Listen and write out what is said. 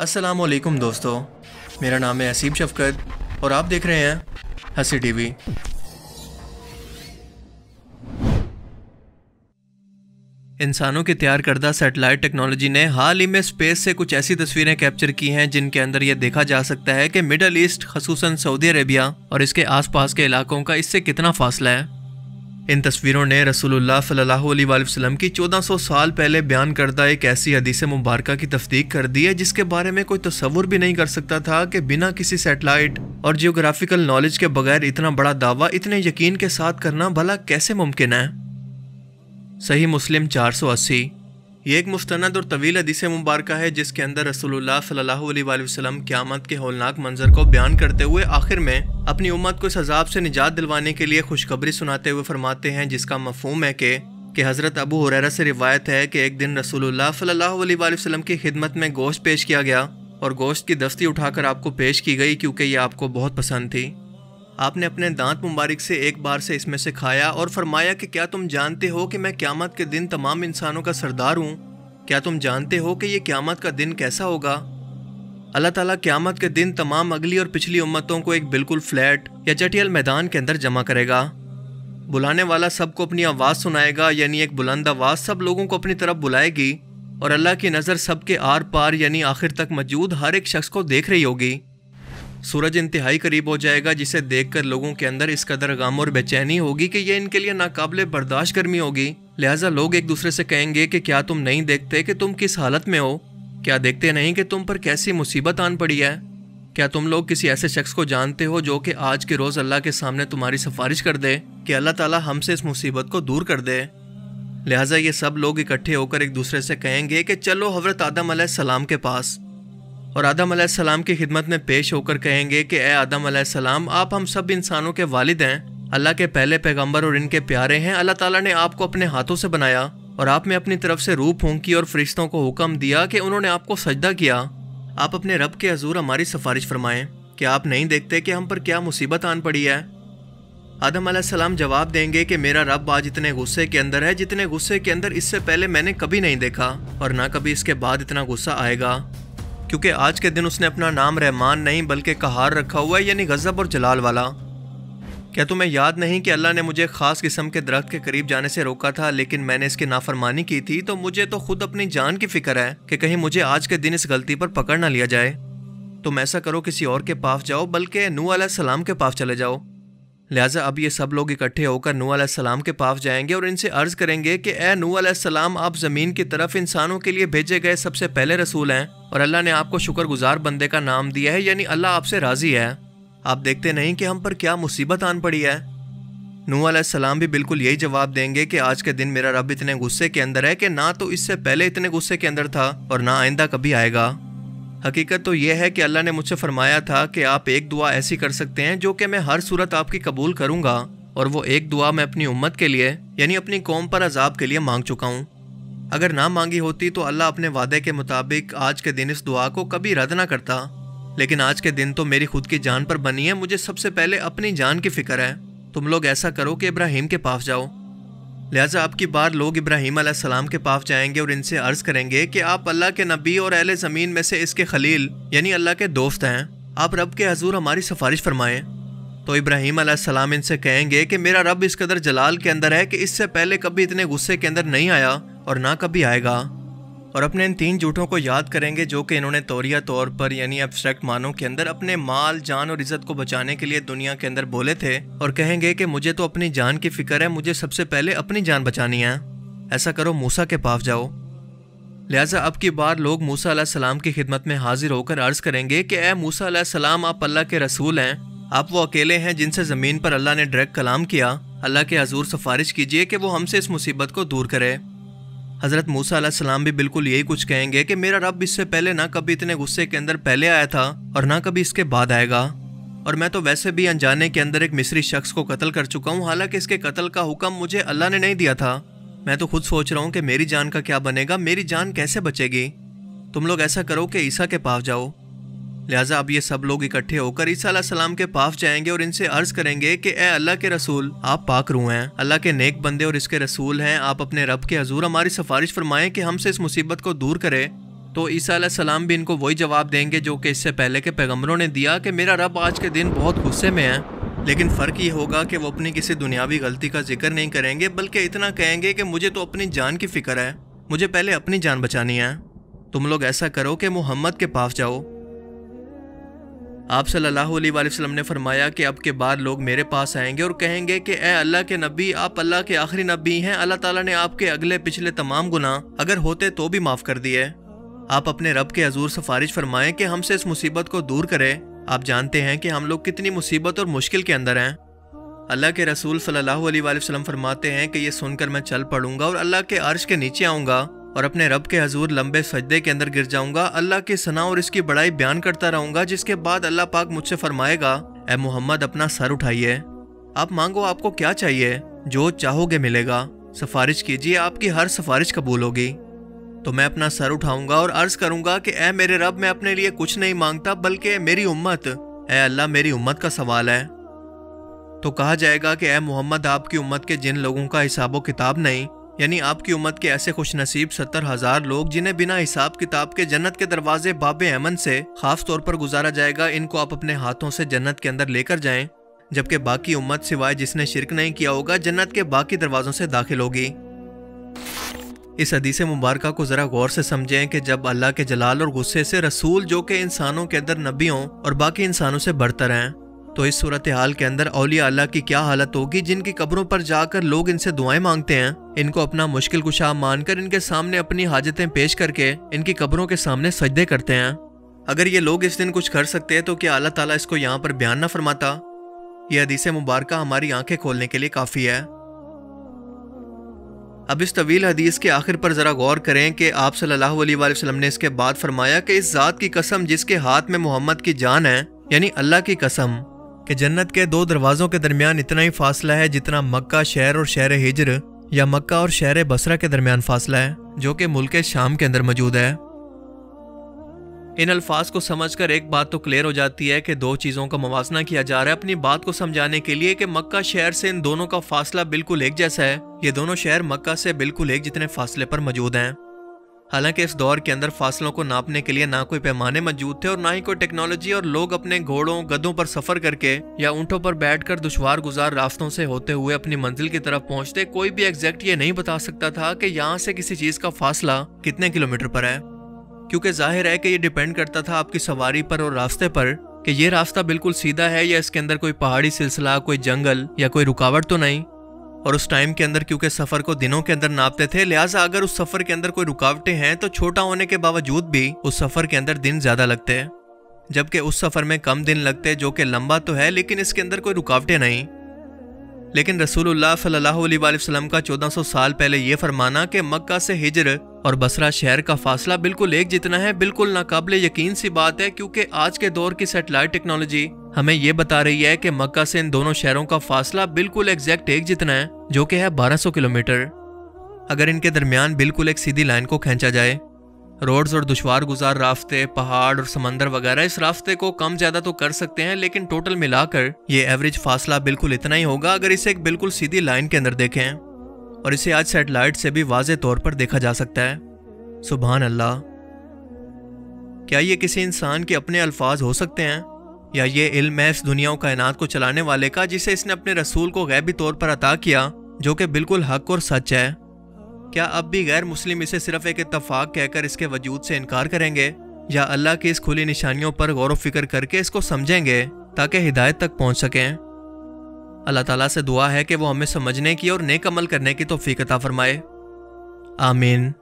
असलम दोस्तों मेरा नाम है असीब शफकत और आप देख रहे हैं हसी टीवी इंसानों की तैयार करदा सैटेलाइट टेक्नोलॉजी ने हाल ही में स्पेस से कुछ ऐसी तस्वीरें कैप्चर की हैं जिनके अंदर यह देखा जा सकता है कि मिडल ईस्ट खसूस सऊदी अरेबिया और इसके आसपास के इलाकों का इससे कितना फासला है इन तस्वीरों ने रसूलुल्लाह सल्लल्लाहु अलैहि वसल्लम की 1400 साल पहले बयान करदा एक ऐसी हदीस मुबारक की तस्दीक कर दी है जिसके बारे में कोई तस्वुर भी नहीं कर सकता था कि बिना किसी सेटेलाइट और जियोग्राफिकल नॉलेज के बगैर इतना बड़ा दावा इतने यकीन के साथ करना भला कैसे मुमकिन है सही मुस्लिम चार अस्सी ये एक मुस्ंद और तवील हदीस मुबारक है जिसके अंदर रसूलुल्लाह सल्लल्लाहु क़्यामत के होलनाक मंजर को बयान करते हुए आखिर में अपनी उम्मत को इस अजाब से निजात दिलवाने के लिए खुशखबरी सुनाते हुए फरमाते हैं जिसका मफहम है कि कि हज़रत अबू हुररा से रिवायत है कि एक दिन रसूल सल्लल्लाहु की खिदमत में गोश्त पेश किया गया और गोश्त की दस्ती उठाकर आपको पेश की गई क्योंकि ये आपको बहुत पसंद थी आपने अपने दांत मुबारक से एक बार से इसमें से खाया और फरमाया कि क्या तुम जानते हो कि मैं क्यामत के दिन तमाम इंसानों का सरदार हूँ क्या तुम जानते हो कि यह क्यामत का दिन कैसा होगा अल्लाह ताला क्यामत के दिन तमाम अगली और पिछली उम्मतों को एक बिल्कुल फ्लैट या चटियल मैदान के अंदर जमा करेगा बुलाने वाला सबको अपनी आवाज़ सुनाएगा यानी एक बुलंद आवाज़ सब लोगों को अपनी तरफ बुलाएगी और अल्लाह की नज़र सबके आर पार यानी आखिर तक मौजूद हर एक शख्स को देख रही होगी सूरज इंतहाई करीब हो जाएगा जिसे देखकर लोगों के अंदर इस कदर गम और बेचैनी होगी कि ये इनके लिए नाकाबले बर्दाश्त गर्मी होगी लिहाजा लोग एक दूसरे से कहेंगे कि क्या तुम नहीं देखते कि तुम किस हालत में हो क्या देखते नहीं कि तुम पर कैसी मुसीबत आन पड़ी है क्या तुम लोग किसी ऐसे शख्स को जानते हो जो कि आज के रोज़ अल्लाह के सामने तुम्हारी सिफारिश कर दे कि अल्लाह ताला हमसे इस मुसीबत को दूर कर दे लिहाजा ये सब लोग इकट्ठे होकर एक दूसरे से कहेंगे कि चलो हजरत आदम सलाम के पास और आदम आसमाम की खिदमत में पेश होकर कहेंगे कि ए आदम आसमाम आप हम सब इंसानों के वालिद हैं अल्लाह के पहले पैगंबर और इनके प्यारे हैं अल्लाह ताला ने आपको अपने हाथों से बनाया और आप में अपनी तरफ से रूप फूंकी और फरिश्तों को हुक्म दिया कि उन्होंने आपको सजदा किया आप अपने रब के हजूर हमारी सिफारिश फरमाएं कि आप नहीं देखते कि हम पर क्या मुसीबत आन पड़ी है आदम आसमाम जवाब देंगे कि मेरा रब आज इतने गुस्से के अंदर है जितने गुस्से के अंदर इससे पहले मैंने कभी नहीं देखा और ना कभी इसके बाद इतना गुस्सा आएगा क्योंकि आज के दिन उसने अपना नाम रहमान नहीं बल्कि कहार रखा हुआ है यानी गज़ब और जलाल वाला क्या तुम्हें याद नहीं कि अल्लाह ने मुझे ख़ास किस्म के दरख्त के करीब जाने से रोका था लेकिन मैंने इसकी नाफरमानी की थी तो मुझे तो खुद अपनी जान की फिक्र है कि कहीं मुझे आज के दिन इस गलती पर पकड़ ना लिया जाए तुम ऐसा करो किसी और के पास जाओ बल्कि नू आलाम के पास चले जाओ लिहाजा अब ये सब लोग इकट्ठे होकर नू आलाम के पास जाएंगे और इनसे अर्ज़ करेंगे कि ए नू आलाम आप ज़मीन की तरफ इंसानों के लिए भेजे गए सबसे पहले रसूल हैं और अल्लाह ने आपको शुक्रगुजार बंदे का नाम दिया है यानी अल्लाह आपसे राज़ी है आप देखते नहीं कि हम पर क्या मुसीबत आन पड़ी है नू सलाम भी बिल्कुल यही जवाब देंगे कि आज के दिन मेरा रब इतने गुस्से के अंदर है कि ना तो इससे पहले इतने गुस्से के अंदर था और ना आइंदा कभी आएगा हकीकत तो यह है कि अल्लाह ने मुझसे फरमाया था कि आप एक दुआ ऐसी कर सकते हैं जो कि मैं हर सूरत आपकी कबूल करूंगा और वो एक दुआ मैं अपनी उम्मत के लिए यानी अपनी कौम पर अजाब के लिए मांग चुका हूँ अगर ना मांगी होती तो अल्लाह अपने वादे के मुताबिक आज के दिन इस दुआ को कभी रद्द ना करता लेकिन आज के दिन तो मेरी खुद की जान पर बनी है मुझे सबसे पहले अपनी जान की फिक्र है तुम लोग ऐसा करो कि इब्राहिम के पास जाओ लिहाजा आपकी बार लोग इब्राहिम सलाम के पास जाएंगे और इनसे अर्ज़ करेंगे कि आप अल्लाह के नबी और अहल ज़मीन में से इसके खलील यानी अल्लाह के दोस्त हैं आप रब के हजूर हमारी सिफारिश फरमाएं तो इब्राहिम सलाम इनसे कहेंगे कि मेरा रब इस कदर जलाल के अंदर है कि इससे पहले कभी इतने गुस्से के अंदर नहीं आया और ना कभी आएगा और अपने इन तीन झूठों को याद करेंगे जो कि इन्होंने तौरिया तौर पर यानी एब्स्ट्रैक्ट मानों के अंदर अपने माल जान और इज्जत को बचाने के लिए दुनिया के अंदर बोले थे और कहेंगे कि मुझे तो अपनी जान की फिक्र है मुझे सबसे पहले अपनी जान बचानी है ऐसा करो मूसा के पास जाओ लिहाजा अब की बार लोग मूसा सलाम की खिदमत में हाजिर होकर अर्ज करेंगे कि ए मूसा सलाम आप अल्लाह के रसूल हैं आप वो अकेले हैं जिनसे ज़मीन पर अल्लाह ने डायरेक्ट कलाम किया अल्लाह के हजूर सिफारिश कीजिए कि वो हमसे इस मुसीबत को दूर करे हज़रत मूसा सलाम भी बिल्कुल यही कुछ कहेंगे कि मेरा रब इससे पहले ना कभी इतने गुस्से के अंदर पहले आया था और ना कभी इसके बाद आएगा और मैं तो वैसे भी अनजाने के अंदर एक मिस्री शख्स को कत्ल कर चुका हूँ हालांकि इसके कत्ल का हुक्म मुझे अल्लाह ने नहीं दिया था मैं तो खुद सोच रहा हूँ कि मेरी जान का क्या बनेगा मेरी जान कैसे बचेगी तुम लोग ऐसा करो कि ईसा के पास जाओ लिहाजा अब ये सब लोग इकट्ठे होकर ईसा सलाम के पास जाएंगे और इनसे अर्ज करेंगे कि ए अल्लाह के रसूल आप पाक रू हैं अल्लाह के नेक बंदे और इसके रसूल हैं आप अपने रब के हजूर हमारी सिफारिश फरमाएं कि हमसे इस मुसीबत को दूर करे तो ईसा सलाम भी इनको वही जवाब देंगे जो कि इससे पहले के पैगम्बरों ने दिया कि मेरा रब आज के दिन बहुत गुस्से में है लेकिन फ़र्क ये होगा कि वो अपनी किसी दुनियावी गलती का जिक्र नहीं करेंगे बल्कि इतना कहेंगे कि मुझे तो अपनी जान की फ़िक्र है मुझे पहले अपनी जान बचानी है तुम लोग ऐसा करो कि मोहम्मद के पास जाओ आप सल्लल्लाहु अलैहि वसल्लम ने फरमाया कि अब के बाद लोग मेरे पास आएंगे और कहेंगे कि ए अल्लाह के नबी आप अल्लाह के आखिरी नबी हैं अल्लाह ताला ने आपके अगले पिछले तमाम गुना अगर होते तो भी माफ़ कर दिए आप अपने रब के हजूर सफारिश फरमाएं कि हमसे इस मुसीबत को दूर करें आप जानते हैं कि हम लोग कितनी मुसीबत और मुश्किल के अंदर हैं अल्लाह के रसूल सल्लल्लाहु अलैहि वसल्लम फरमाते हैं कि ये सुनकर मैं चल पड़ूंगा और अल्लाह के अर्श के नीचे आऊँगा और अपने रब के हजूर लंबे सजदे के अंदर गिर जाऊंगा अल्लाह की सना और इसकी बड़ाई बयान करता रहूंगा जिसके बाद अल्लाह पाक मुझसे फरमाएगा ए मोहम्मद अपना सर उठाइए आप मांगो आपको क्या चाहिए जो चाहोगे मिलेगा सिफारिश कीजिए आपकी हर सिफारिश कबूल होगी तो मैं अपना सर उठाऊंगा और अर्ज करूंगा कि ए मेरे रब मैं अपने लिए कुछ नहीं मांगता बल्कि मेरी उम्मत ए अल्लाह मेरी उम्मत का सवाल है तो कहा जाएगा कि ऐ मोहम्मद आपकी उम्मत के जिन लोगों का हिसाबो किताब नहीं यानी आपकी उम्मत के ऐसे खुश नसीब सत्तर हजार लोग जिन्हें बिना हिसाब किताब के जन्नत के दरवाजे बाबे अमन से खास तौर पर गुजारा जाएगा इनको आप अपने हाथों से जन्नत के अंदर लेकर जाएं जबकि बाकी उम्मत सिवाय जिसने शिरक नहीं किया होगा जन्नत के बाकी दरवाजों से दाखिल होगी इस हदीस मुबारक को ज़रा गौर से समझें कि जब अल्लाह के जलाल और गुस्से से रसूल जो कि इंसानों के अंदर नबियों और बाकी इंसानों से बढ़तर हैं तो इस सूरत हाल के अंदर अलिया अल्लाह की क्या हालत होगी जिनकी कब्रों पर जाकर लोग इनसे दुआएं मांगते हैं इनको अपना मुश्किल कुशा मानकर इनके सामने अपनी हाजतें पेश करके इनकी कब्रों के सामने सजदे करते हैं अगर ये लोग इस दिन कुछ कर सकते हैं तो क्या अल्लाह ताला इसको यहाँ पर बयान न फरमाता यह हदीस मुबारक हमारी आंखें खोलने के लिए काफ़ी है अब इस तवील हदीस के आखिर पर ज़रा गौर करें कि आप सल्लल्लाहु अलैहि वसल्लम ने इसके बाद फरमाया कि इस ज़ात की कसम जिसके हाथ में मोहम्मद की जान है यानी अल्लाह की कसम कि जन्नत के दो दरवाज़ों के दरमियान इतना ही फासला है जितना मक्का शहर और शहर हिजर या मक्का और शहर बसरा के दरमियान फासला है जो कि मुल्क शाम के अंदर मौजूद है इन अल्फाज को समझकर एक बात तो क्लियर हो जाती है कि दो चीज़ों का मुवजना किया जा रहा है अपनी बात को समझाने के लिए कि मक्का शहर से इन दोनों का फासला बिल्कुल एक जैसा है ये दोनों शहर मक्का से बिल्कुल एक जितने फासले पर मौजूद हैं हालांकि इस दौर के अंदर फासलों को नापने के लिए ना कोई पैमाने मौजूद थे और ना ही कोई टेक्नोलॉजी और लोग अपने घोड़ों गधों पर सफर करके या ऊँटों पर बैठकर दुशवार गुजार रास्तों से होते हुए अपनी मंजिल की तरफ पहुंचते कोई भी एग्जैक्ट ये नहीं बता सकता था कि यहाँ से किसी चीज का फासला कितने किलोमीटर पर है क्योंकि जाहिर है कि ये डिपेंड करता था आपकी सवारी पर और रास्ते पर कि ये रास्ता बिल्कुल सीधा है या इसके अंदर कोई पहाड़ी सिलसिला कोई जंगल या कोई रुकावट तो नहीं और उस टाइम के अंदर क्योंकि सफर को दिनों के अंदर नापते थे लिहाजा अगर उस सफर के अंदर कोई रुकावटें हैं तो छोटा होने के बावजूद भी उस सफर के अंदर दिन ज्यादा लगते हैं जबकि उस सफर में कम दिन लगते जो कि लंबा तो है लेकिन इसके अंदर कोई रुकावटें नहीं लेकिन रसूलुल्लाह सल्लल्लाहु अलैहि वसल्लम का 1400 साल पहले यह फरमाना कि मक्का से हिजर और बसरा शहर का फासला बिल्कुल एक जितना है बिल्कुल नाकबले यकीन सी बात है क्योंकि आज के दौर की सेटेलाइट टेक्नोलॉजी हमें यह बता रही है कि मक्का से इन दोनों शहरों का फासला बिल्कुल एग्जैक्ट एक जितना है जो कि है 1200 किलोमीटर अगर इनके दरमियान बिल्कुल एक सीधी लाइन को खींचा जाए रोड्स और दुशवार गुजार रास्ते पहाड़ और समंदर वगैरह इस रास्ते को कम ज़्यादा तो कर सकते हैं लेकिन टोटल मिलाकर ये एवरेज फासला बिल्कुल इतना ही होगा अगर इसे एक बिल्कुल सीधी लाइन के अंदर देखें और इसे आज सेटेलाइट से भी वाज तौर पर देखा जा सकता है सुबहान अल्लाह क्या ये किसी इंसान के अपने अल्फाज हो सकते हैं या ये इल्म है इस दुनिया कायनात को चलाने वाले का जिसे इसने अपने रसूल को गैबी तौर पर अता किया जो कि बिल्कुल हक और सच है क्या अब भी गैर मुस्लिम इसे सिर्फ एक इतफाक़ कहकर इसके वजूद से इनकार करेंगे या अल्लाह की इस खुली निशानियों पर गौर वफिक्र करके इसको समझेंगे ताकि हिदायत तक पहुँच सकें अल्लाह ताला से दुआ है कि वो हमें समझने की और नेक अमल करने की तोफीकता अता फरमाए आमीन